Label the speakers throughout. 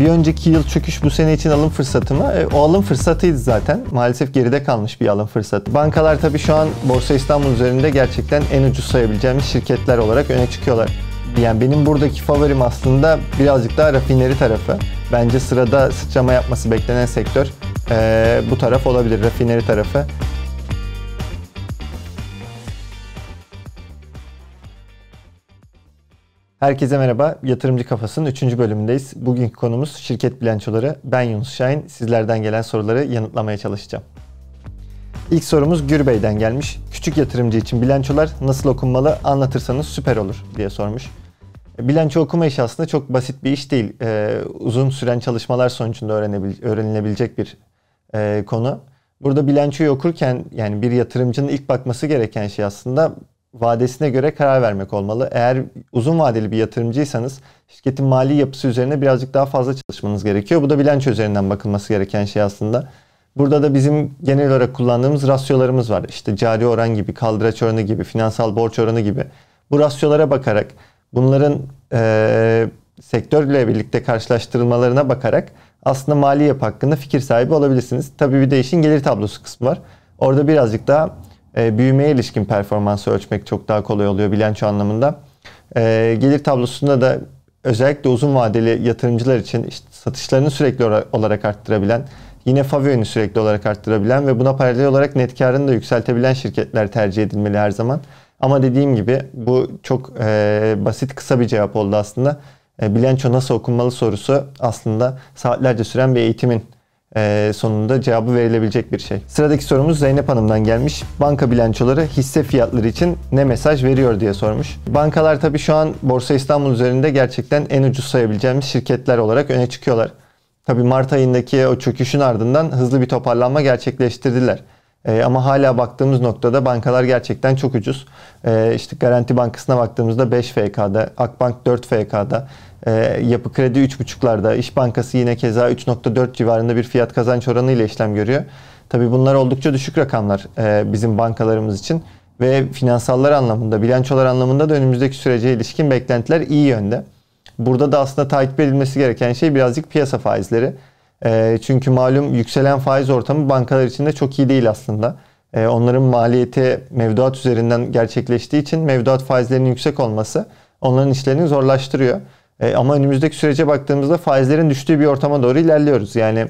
Speaker 1: Bir önceki yıl çöküş bu sene için alım fırsatı mı? E, o alım fırsatıydı zaten. Maalesef geride kalmış bir alım fırsatı. Bankalar tabii şu an Borsa İstanbul üzerinde gerçekten en ucuz sayabileceğimiz şirketler olarak öne çıkıyorlar. Yani benim buradaki favorim aslında birazcık daha rafineri tarafı. Bence sırada sıçrama yapması beklenen sektör e, bu taraf olabilir, rafineri tarafı. Herkese merhaba. Yatırımcı Kafası'nın 3. bölümündeyiz. Bugünkü konumuz şirket bilançoları. Ben Yunus Şahin. Sizlerden gelen soruları yanıtlamaya çalışacağım. İlk sorumuz Gür Beyden gelmiş. Küçük yatırımcı için bilançolar nasıl okunmalı anlatırsanız süper olur diye sormuş. Bilanço okuma işi aslında çok basit bir iş değil. Ee, uzun süren çalışmalar sonucunda öğrenilebilecek bir e, konu. Burada bilançoyu okurken yani bir yatırımcının ilk bakması gereken şey aslında vadesine göre karar vermek olmalı. Eğer uzun vadeli bir yatırımcıysanız şirketin mali yapısı üzerine birazcık daha fazla çalışmanız gerekiyor. Bu da bilanço üzerinden bakılması gereken şey aslında. Burada da bizim genel olarak kullandığımız rasyolarımız var. İşte cari oran gibi, kaldıraç oranı gibi, finansal borç oranı gibi. Bu rasyolara bakarak bunların e, sektörle birlikte karşılaştırılmalarına bakarak aslında mali yapı hakkında fikir sahibi olabilirsiniz. Tabii bir de işin gelir tablosu kısmı var. Orada birazcık daha e, büyümeye ilişkin performansı ölçmek çok daha kolay oluyor bilanço anlamında. E, gelir tablosunda da özellikle uzun vadeli yatırımcılar için işte satışlarını sürekli olarak arttırabilen, yine favyonu sürekli olarak arttırabilen ve buna paralel olarak net karını da yükseltebilen şirketler tercih edilmeli her zaman. Ama dediğim gibi bu çok e, basit kısa bir cevap oldu aslında. E, bilanço nasıl okunmalı sorusu aslında saatlerce süren bir eğitimin ee, sonunda cevabı verilebilecek bir şey. Sıradaki sorumuz Zeynep Hanım'dan gelmiş. Banka bilançoları hisse fiyatları için ne mesaj veriyor diye sormuş. Bankalar tabii şu an Borsa İstanbul üzerinde gerçekten en ucuz sayabileceğimiz şirketler olarak öne çıkıyorlar. Tabii Mart ayındaki o çöküşün ardından hızlı bir toparlanma gerçekleştirdiler. E, ama hala baktığımız noktada bankalar gerçekten çok ucuz. E, işte Garanti Bankası'na baktığımızda 5 FK'da, Akbank 4 FK'da, e, ee, Yapı Kredi 3.5'larda, İş Bankası yine keza 3.4 civarında bir fiyat kazanç oranı ile işlem görüyor. Tabi bunlar oldukça düşük rakamlar e, bizim bankalarımız için ve finansallar anlamında, bilançolar anlamında da önümüzdeki sürece ilişkin beklentiler iyi yönde. Burada da aslında takip edilmesi gereken şey birazcık piyasa faizleri. E, çünkü malum yükselen faiz ortamı bankalar için de çok iyi değil aslında. E, onların maliyeti mevduat üzerinden gerçekleştiği için mevduat faizlerinin yüksek olması onların işlerini zorlaştırıyor. E, ama önümüzdeki sürece baktığımızda faizlerin düştüğü bir ortama doğru ilerliyoruz. Yani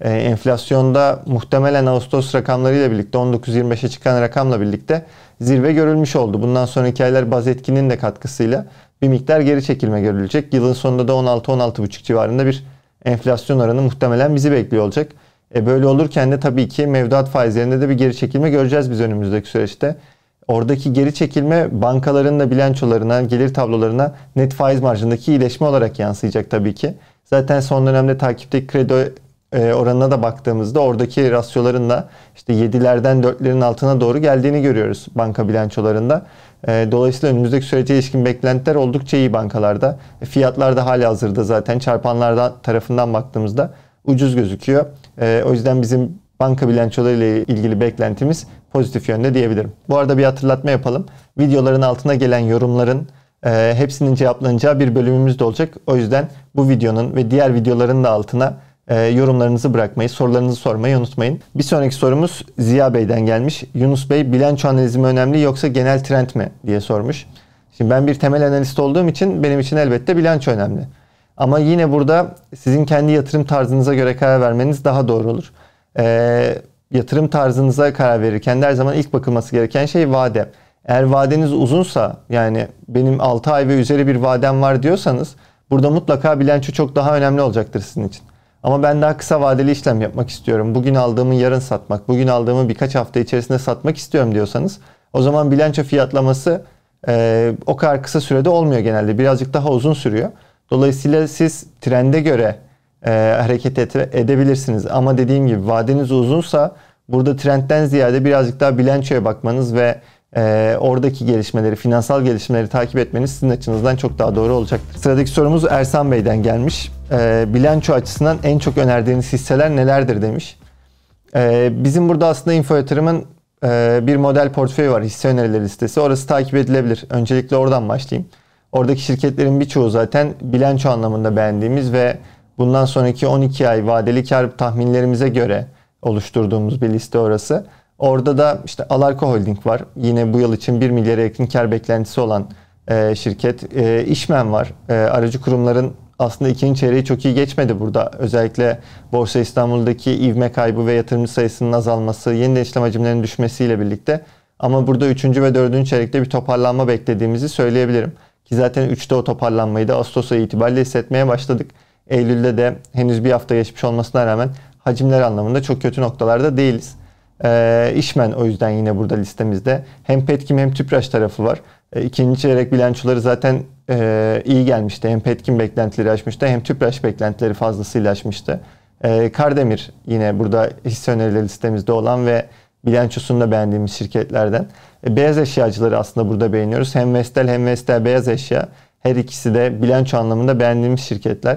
Speaker 1: e, enflasyonda muhtemelen Ağustos rakamlarıyla birlikte 19-25'e çıkan rakamla birlikte zirve görülmüş oldu. Bundan sonraki aylar baz etkinin de katkısıyla bir miktar geri çekilme görülecek. Yılın sonunda da 16-16,5 civarında bir enflasyon oranı muhtemelen bizi bekliyor olacak. E böyle olurken de tabii ki mevduat faizlerinde de bir geri çekilme göreceğiz biz önümüzdeki süreçte. Oradaki geri çekilme bankaların da bilançolarına, gelir tablolarına net faiz marjındaki iyileşme olarak yansıyacak tabii ki. Zaten son dönemde takipteki kredi e, oranına da baktığımızda oradaki rasyoların da işte 7'lerden 4'lerin altına doğru geldiğini görüyoruz banka bilançolarında. E, dolayısıyla önümüzdeki sürece ilişkin beklentiler oldukça iyi bankalarda. E, fiyatlar da hali hazırda zaten çarpanlardan tarafından baktığımızda ucuz gözüküyor. o yüzden bizim banka bilançolarıyla ilgili beklentimiz pozitif yönde diyebilirim. Bu arada bir hatırlatma yapalım. Videoların altına gelen yorumların hepsinin cevaplanacağı bir bölümümüz de olacak. O yüzden bu videonun ve diğer videoların da altına e, yorumlarınızı bırakmayı, sorularınızı sormayı unutmayın. Bir sonraki sorumuz Ziya Bey'den gelmiş. Yunus Bey bilanço analizi mi önemli yoksa genel trend mi diye sormuş. Şimdi ben bir temel analist olduğum için benim için elbette bilanço önemli. Ama yine burada sizin kendi yatırım tarzınıza göre karar vermeniz daha doğru olur. E, yatırım tarzınıza karar verirken her zaman ilk bakılması gereken şey vade. Eğer vadeniz uzunsa yani benim 6 ay ve üzeri bir vadem var diyorsanız burada mutlaka bilanço çok daha önemli olacaktır sizin için. Ama ben daha kısa vadeli işlem yapmak istiyorum. Bugün aldığımı yarın satmak, bugün aldığımı birkaç hafta içerisinde satmak istiyorum diyorsanız o zaman bilanço fiyatlaması e, o kadar kısa sürede olmuyor genelde. Birazcık daha uzun sürüyor. Dolayısıyla siz trende göre e, hareket et, edebilirsiniz. Ama dediğim gibi vadeniz uzunsa burada trendten ziyade birazcık daha bilançoya bakmanız ve e, oradaki gelişmeleri, finansal gelişmeleri takip etmeniz sizin açınızdan çok daha doğru olacaktır. Sıradaki sorumuz Ersan Bey'den gelmiş. E, bilanço açısından en çok önerdiğiniz hisseler nelerdir demiş. E, bizim burada aslında info yatırımın e, bir model portföyü var hisse önerileri listesi. Orası takip edilebilir. Öncelikle oradan başlayayım. Oradaki şirketlerin birçoğu zaten bilanço anlamında beğendiğimiz ve bundan sonraki 12 ay vadeli kar tahminlerimize göre oluşturduğumuz bir liste orası. Orada da işte Alarko Holding var. Yine bu yıl için 1 milyara yakın kar beklentisi olan e, şirket. E, İşmen var. E, aracı kurumların aslında ikinci çeyreği çok iyi geçmedi burada. Özellikle Borsa İstanbul'daki ivme kaybı ve yatırımcı sayısının azalması, yeniden işlem hacimlerinin düşmesiyle birlikte. Ama burada üçüncü ve dördüncü çeyrekte bir toparlanma beklediğimizi söyleyebilirim. Ki zaten 3'te o toparlanmayı da Ağustos ayı itibariyle hissetmeye başladık. Eylül'de de henüz bir hafta geçmiş olmasına rağmen hacimler anlamında çok kötü noktalarda değiliz. E, İşmen o yüzden yine burada listemizde. Hem Petkim hem Tüpraş tarafı var. E, ikinci çeyrek bilançoları zaten e, iyi gelmişti. Hem Petkim beklentileri aşmıştı hem Tüpraş beklentileri fazlasıyla aşmıştı. E, Kardemir yine burada hisse önerileri listemizde olan ve bilançosunu da beğendiğimiz şirketlerden. E, beyaz eşyacıları aslında burada beğeniyoruz. Hem Vestel hem Vestel beyaz eşya. Her ikisi de bilanço anlamında beğendiğimiz şirketler.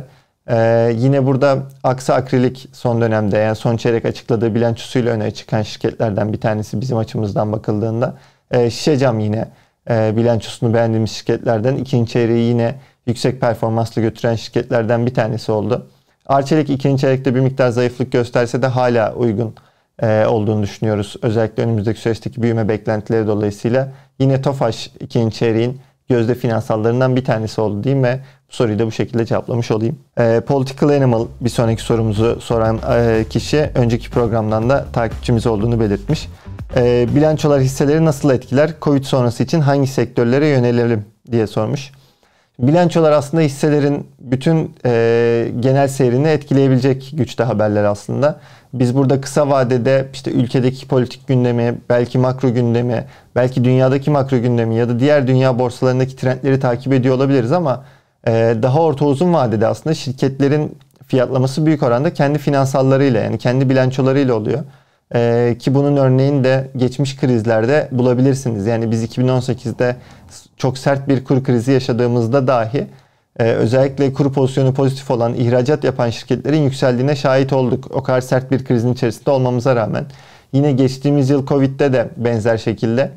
Speaker 1: Ee, yine burada Aksa Akrilik son dönemde yani son çeyrek açıkladığı bilançosuyla öne çıkan şirketlerden bir tanesi bizim açımızdan bakıldığında. Ee, Şişecam yine e, bilançosunu beğendiğimiz şirketlerden. ikinci çeyreği yine yüksek performanslı götüren şirketlerden bir tanesi oldu. Arçelik ikinci çeyrekte bir miktar zayıflık gösterse de hala uygun e, olduğunu düşünüyoruz. Özellikle önümüzdeki süreçteki büyüme beklentileri dolayısıyla. Yine Tofaş ikinci çeyreğin gözde finansallarından bir tanesi oldu diyeyim ve bu soruyu da bu şekilde cevaplamış olayım. E, Political Animal bir sonraki sorumuzu soran e, kişi önceki programdan da takipçimiz olduğunu belirtmiş. E, bilançolar hisseleri nasıl etkiler? Covid sonrası için hangi sektörlere yönelelim diye sormuş. Bilançolar aslında hisselerin bütün e, genel seyrini etkileyebilecek güçte haberler aslında. Biz burada kısa vadede işte ülkedeki politik gündemi, belki makro gündemi, belki dünyadaki makro gündemi ya da diğer dünya borsalarındaki trendleri takip ediyor olabiliriz ama e, daha orta uzun vadede aslında şirketlerin fiyatlaması büyük oranda kendi finansallarıyla yani kendi bilançolarıyla oluyor. Ee, ki bunun örneğini de geçmiş krizlerde bulabilirsiniz. Yani biz 2018'de çok sert bir kur krizi yaşadığımızda dahi e, özellikle kur pozisyonu pozitif olan ihracat yapan şirketlerin yükseldiğine şahit olduk. O kadar sert bir krizin içerisinde olmamıza rağmen. Yine geçtiğimiz yıl Covid'de de benzer şekilde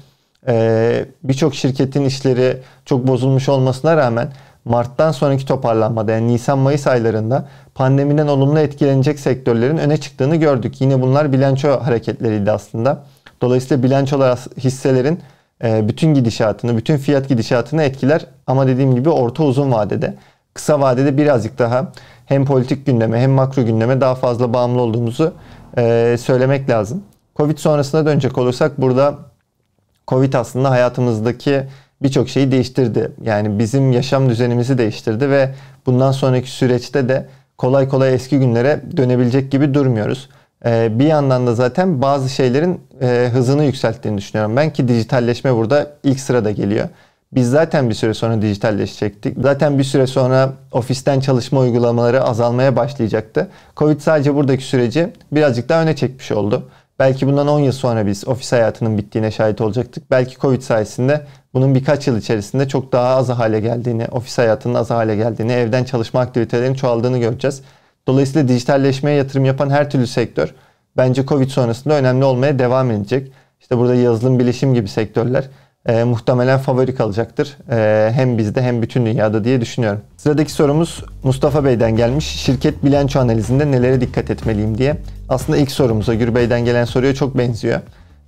Speaker 1: e, birçok şirketin işleri çok bozulmuş olmasına rağmen Mart'tan sonraki toparlanmada yani Nisan-Mayıs aylarında pandemiden olumlu etkilenecek sektörlerin öne çıktığını gördük. Yine bunlar bilanço hareketleriydi aslında. Dolayısıyla bilançolar hisselerin e, bütün gidişatını, bütün fiyat gidişatını etkiler ama dediğim gibi orta uzun vadede. Kısa vadede birazcık daha hem politik gündeme hem makro gündeme daha fazla bağımlı olduğumuzu e, söylemek lazım. Covid sonrasına dönecek olursak burada Covid aslında hayatımızdaki birçok şeyi değiştirdi. Yani bizim yaşam düzenimizi değiştirdi ve bundan sonraki süreçte de kolay kolay eski günlere dönebilecek gibi durmuyoruz. Ee, bir yandan da zaten bazı şeylerin e, hızını yükselttiğini düşünüyorum ben ki dijitalleşme burada ilk sırada geliyor. Biz zaten bir süre sonra dijitalleşecektik. Zaten bir süre sonra ofisten çalışma uygulamaları azalmaya başlayacaktı. Covid sadece buradaki süreci birazcık daha öne çekmiş oldu. Belki bundan 10 yıl sonra biz ofis hayatının bittiğine şahit olacaktık. Belki Covid sayesinde bunun birkaç yıl içerisinde çok daha az hale geldiğini, ofis hayatının az hale geldiğini, evden çalışma aktivitelerinin çoğaldığını göreceğiz. Dolayısıyla dijitalleşmeye yatırım yapan her türlü sektör bence Covid sonrasında önemli olmaya devam edecek. İşte burada yazılım, bilişim gibi sektörler e, muhtemelen favori kalacaktır. E, hem bizde hem bütün dünyada diye düşünüyorum. Sıradaki sorumuz Mustafa Bey'den gelmiş. Şirket bilanço analizinde nelere dikkat etmeliyim diye. Aslında ilk sorumuza Gür Bey'den gelen soruya çok benziyor.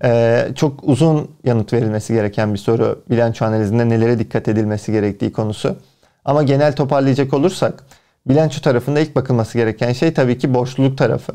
Speaker 1: Ee, çok uzun yanıt verilmesi gereken bir soru. Bilanço analizinde nelere dikkat edilmesi gerektiği konusu. Ama genel toparlayacak olursak bilanço tarafında ilk bakılması gereken şey tabii ki borçluluk tarafı.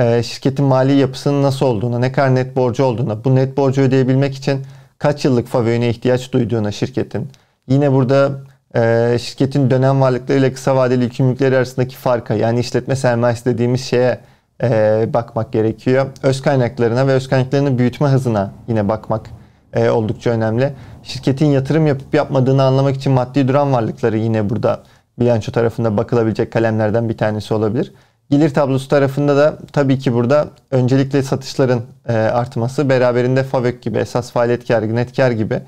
Speaker 1: Ee, şirketin mali yapısının nasıl olduğuna, ne kadar net borcu olduğuna, bu net borcu ödeyebilmek için kaç yıllık favöne ihtiyaç duyduğuna şirketin. Yine burada e, şirketin dönem varlıkları ile kısa vadeli yükümlülükleri arasındaki farka yani işletme sermayesi dediğimiz şeye e, bakmak gerekiyor. Öz kaynaklarına ve öz kaynaklarını büyütme hızına yine bakmak e, oldukça önemli. Şirketin yatırım yapıp yapmadığını anlamak için maddi duran varlıkları yine burada bilanço tarafında bakılabilecek kalemlerden bir tanesi olabilir. Gelir tablosu tarafında da tabii ki burada öncelikle satışların e, artması beraberinde FAVÖK gibi esas faaliyet kârı, net kâr gibi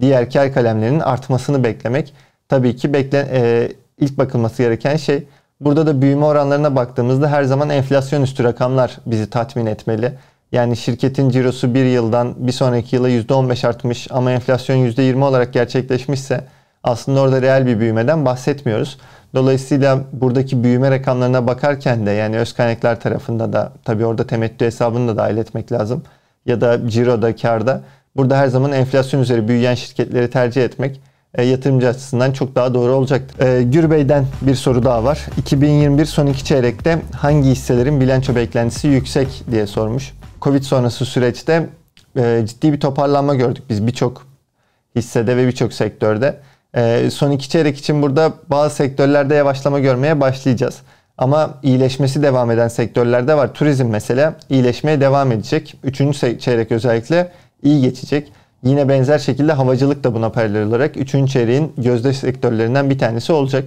Speaker 1: diğer kâr kalemlerinin artmasını beklemek tabii ki bekle, e, ilk bakılması gereken şey Burada da büyüme oranlarına baktığımızda her zaman enflasyon üstü rakamlar bizi tatmin etmeli. Yani şirketin cirosu bir yıldan bir sonraki yıla %15 artmış ama enflasyon %20 olarak gerçekleşmişse aslında orada reel bir büyümeden bahsetmiyoruz. Dolayısıyla buradaki büyüme rakamlarına bakarken de yani öz kaynaklar tarafında da tabii orada temettü hesabını da dahil etmek lazım. Ya da ciroda, karda burada her zaman enflasyon üzeri büyüyen şirketleri tercih etmek e, yatırımcı açısından çok daha doğru olacaktır. E, Bey'den bir soru daha var. 2021 son iki çeyrekte hangi hisselerin bilanço beklentisi yüksek diye sormuş. Covid sonrası süreçte e, ciddi bir toparlanma gördük biz birçok hissede ve birçok sektörde. E, son iki çeyrek için burada bazı sektörlerde yavaşlama görmeye başlayacağız. Ama iyileşmesi devam eden sektörlerde var. Turizm mesela iyileşmeye devam edecek. Üçüncü çeyrek özellikle iyi geçecek. Yine benzer şekilde havacılık da buna paralel olarak 3. çeyreğin gözde sektörlerinden bir tanesi olacak.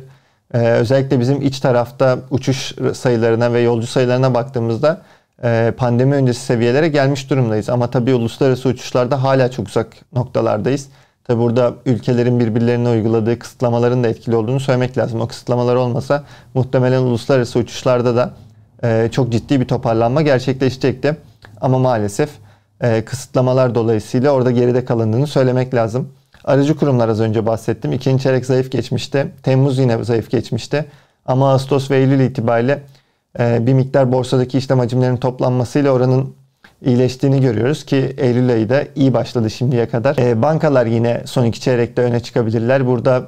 Speaker 1: Ee, özellikle bizim iç tarafta uçuş sayılarına ve yolcu sayılarına baktığımızda e, pandemi öncesi seviyelere gelmiş durumdayız. Ama tabii uluslararası uçuşlarda hala çok uzak noktalardayız. Tabii burada ülkelerin birbirlerine uyguladığı kısıtlamaların da etkili olduğunu söylemek lazım. O kısıtlamalar olmasa muhtemelen uluslararası uçuşlarda da e, çok ciddi bir toparlanma gerçekleşecekti. Ama maalesef e, kısıtlamalar dolayısıyla orada geride kalındığını söylemek lazım. Aracı kurumlar az önce bahsettim. İkinci çeyrek zayıf geçmişti, Temmuz yine zayıf geçmişti. Ama Ağustos ve Eylül itibariyle e, bir miktar borsadaki işlem hacimlerinin toplanmasıyla oranın iyileştiğini görüyoruz ki Eylül ayı da iyi başladı şimdiye kadar. E, bankalar yine son iki çeyrekte öne çıkabilirler. Burada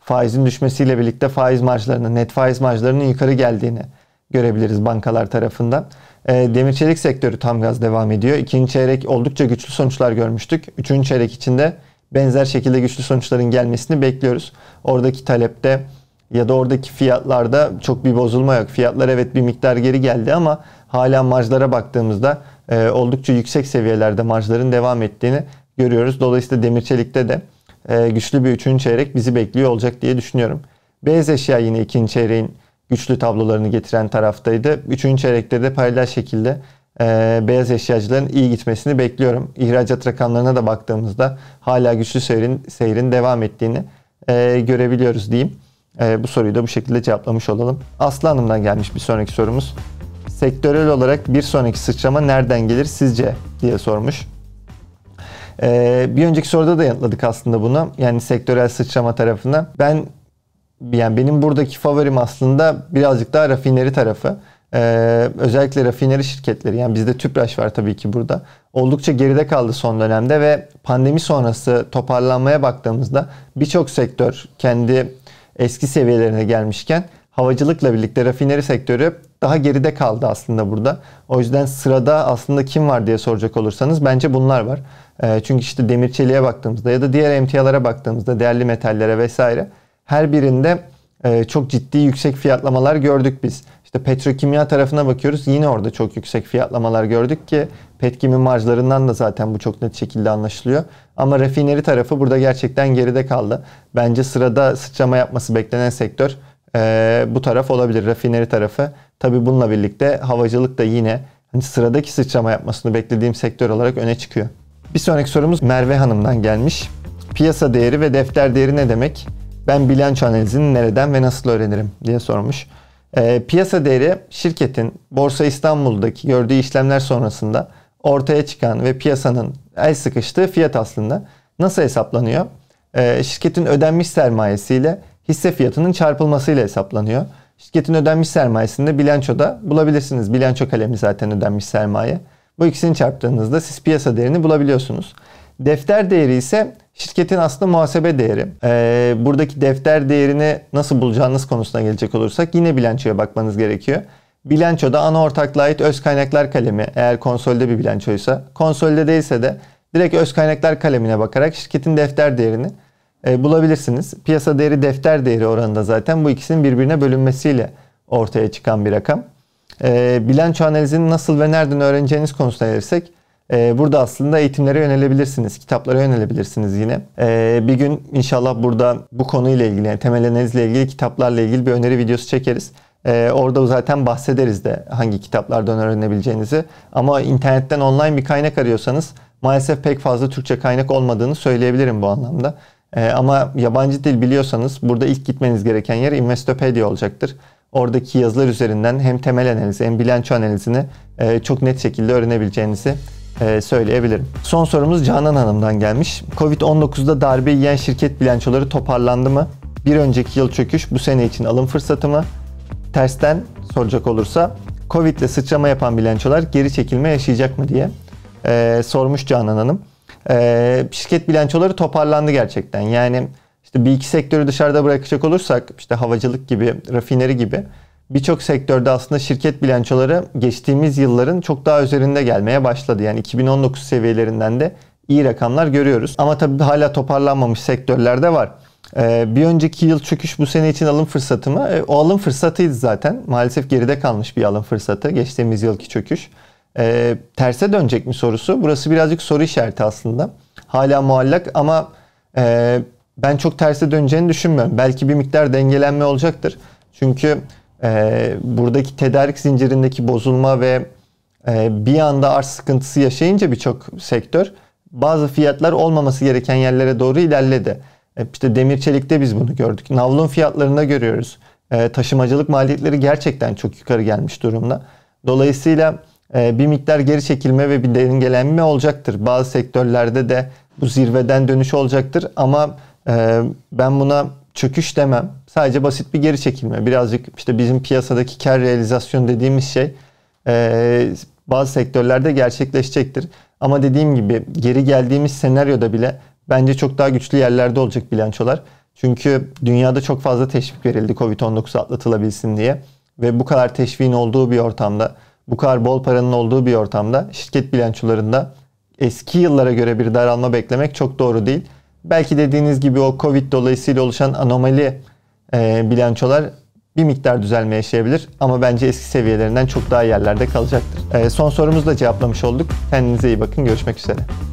Speaker 1: faizin düşmesiyle birlikte faiz marjlarının, net faiz marjlarının yukarı geldiğini görebiliriz bankalar tarafından. Ee, demir çelik sektörü tam gaz devam ediyor. İkinci çeyrek oldukça güçlü sonuçlar görmüştük. Üçüncü çeyrek içinde benzer şekilde güçlü sonuçların gelmesini bekliyoruz. Oradaki talepte ya da oradaki fiyatlarda çok bir bozulma yok. Fiyatlar evet bir miktar geri geldi ama hala marjlara baktığımızda e, oldukça yüksek seviyelerde marjların devam ettiğini görüyoruz. Dolayısıyla demir çelikte de e, güçlü bir üçüncü çeyrek bizi bekliyor olacak diye düşünüyorum. Beyaz eşya yine ikinci çeyreğin güçlü tablolarını getiren taraftaydı. Üçüncü çeyrekte de paralel şekilde e, beyaz eşyacıların iyi gitmesini bekliyorum. İhracat rakamlarına da baktığımızda hala güçlü seyrin, seyrin devam ettiğini e, görebiliyoruz diyeyim. E, bu soruyu da bu şekilde cevaplamış olalım. Aslı Hanım'dan gelmiş bir sonraki sorumuz. Sektörel olarak bir sonraki sıçrama nereden gelir sizce diye sormuş. Ee, bir önceki soruda da yanıtladık aslında bunu. Yani sektörel sıçrama tarafına. Ben yani benim buradaki favorim aslında birazcık daha rafineri tarafı. Ee, özellikle rafineri şirketleri yani bizde Tüpraş var tabii ki burada. Oldukça geride kaldı son dönemde ve pandemi sonrası toparlanmaya baktığımızda birçok sektör kendi eski seviyelerine gelmişken havacılıkla birlikte rafineri sektörü daha geride kaldı aslında burada. O yüzden sırada aslında kim var diye soracak olursanız bence bunlar var. Ee, çünkü işte demir çeliğe baktığımızda ya da diğer emtialara baktığımızda değerli metallere vesaire her birinde e, çok ciddi yüksek fiyatlamalar gördük biz. İşte petrokimya tarafına bakıyoruz yine orada çok yüksek fiyatlamalar gördük ki petkimi marjlarından da zaten bu çok net şekilde anlaşılıyor. Ama refineri tarafı burada gerçekten geride kaldı. Bence sırada sıçrama yapması beklenen sektör e, bu taraf olabilir. Refineri tarafı. Tabi bununla birlikte havacılık da yine hani sıradaki sıçrama yapmasını beklediğim sektör olarak öne çıkıyor. Bir sonraki sorumuz Merve Hanım'dan gelmiş. Piyasa değeri ve defter değeri ne demek? ben bilanço analizini nereden ve nasıl öğrenirim diye sormuş. E, piyasa değeri şirketin Borsa İstanbul'daki gördüğü işlemler sonrasında ortaya çıkan ve piyasanın el sıkıştığı fiyat aslında nasıl hesaplanıyor? E, şirketin ödenmiş sermayesiyle hisse fiyatının çarpılmasıyla hesaplanıyor. Şirketin ödenmiş sermayesini de bilançoda bulabilirsiniz. Bilanço kalemi zaten ödenmiş sermaye. Bu ikisini çarptığınızda siz piyasa değerini bulabiliyorsunuz. Defter değeri ise Şirketin aslında muhasebe değeri, e, buradaki defter değerini nasıl bulacağınız konusuna gelecek olursak yine bilançoya bakmanız gerekiyor. Bilançoda ana ortaklığa ait öz kaynaklar kalemi eğer konsolde bir bilançoysa, konsolde değilse de direkt öz kaynaklar kalemine bakarak şirketin defter değerini e, bulabilirsiniz. Piyasa değeri defter değeri oranında zaten bu ikisinin birbirine bölünmesiyle ortaya çıkan bir rakam. E, bilanço analizini nasıl ve nereden öğreneceğiniz konusuna gelirsek ee, burada aslında eğitimlere yönelebilirsiniz, kitaplara yönelebilirsiniz yine. Ee, bir gün inşallah burada bu konuyla ilgili, yani temel analizle ilgili kitaplarla ilgili bir öneri videosu çekeriz. Ee, orada zaten bahsederiz de hangi kitaplardan öğrenebileceğinizi. Ama internetten online bir kaynak arıyorsanız maalesef pek fazla Türkçe kaynak olmadığını söyleyebilirim bu anlamda. ama yabancı dil biliyorsanız burada ilk gitmeniz gereken yer Investopedia olacaktır. Oradaki yazılar üzerinden hem temel analizi hem bilanço analizini e, çok net şekilde öğrenebileceğinizi e, söyleyebilirim. Son sorumuz Canan Hanım'dan gelmiş. Covid-19'da darbe yiyen şirket bilançoları toparlandı mı? Bir önceki yıl çöküş bu sene için alım fırsatı mı? Tersten soracak olursa Covid ile sıçrama yapan bilançolar geri çekilme yaşayacak mı diye e, sormuş Canan Hanım. E, şirket bilançoları toparlandı gerçekten. Yani işte bir iki sektörü dışarıda bırakacak olursak işte havacılık gibi, rafineri gibi birçok sektörde aslında şirket bilançoları geçtiğimiz yılların çok daha üzerinde gelmeye başladı. Yani 2019 seviyelerinden de iyi rakamlar görüyoruz. Ama tabii hala toparlanmamış sektörler de var. Ee, bir önceki yıl çöküş bu sene için alım fırsatı mı? E, o alım fırsatıydı zaten. Maalesef geride kalmış bir alım fırsatı. Geçtiğimiz yılki çöküş. E, terse dönecek mi sorusu. Burası birazcık soru işareti aslında. Hala muallak ama e, ben çok terse döneceğini düşünmüyorum. Belki bir miktar dengelenme olacaktır. Çünkü e, buradaki tedarik zincirindeki bozulma ve e, bir anda arz sıkıntısı yaşayınca birçok sektör bazı fiyatlar olmaması gereken yerlere doğru ilerledi. E, işte demir çelikte biz bunu gördük. Navlun fiyatlarında görüyoruz. E, taşımacılık maliyetleri gerçekten çok yukarı gelmiş durumda. Dolayısıyla e, bir miktar geri çekilme ve bir dengelenme olacaktır. Bazı sektörlerde de bu zirveden dönüş olacaktır ama e, ben buna çöküş demem. Sadece basit bir geri çekilme. Birazcık işte bizim piyasadaki kar realizasyon dediğimiz şey e, bazı sektörlerde gerçekleşecektir. Ama dediğim gibi geri geldiğimiz senaryoda bile bence çok daha güçlü yerlerde olacak bilançolar. Çünkü dünyada çok fazla teşvik verildi Covid-19 atlatılabilsin diye. Ve bu kadar teşviğin olduğu bir ortamda, bu kadar bol paranın olduğu bir ortamda şirket bilançolarında eski yıllara göre bir daralma beklemek çok doğru değil. Belki dediğiniz gibi o Covid dolayısıyla oluşan anomali e, bilançolar bir miktar düzelme yaşayabilir ama bence eski seviyelerinden çok daha yerlerde kalacaktır. E, son sorumuzu da cevaplamış olduk. Kendinize iyi bakın. Görüşmek üzere.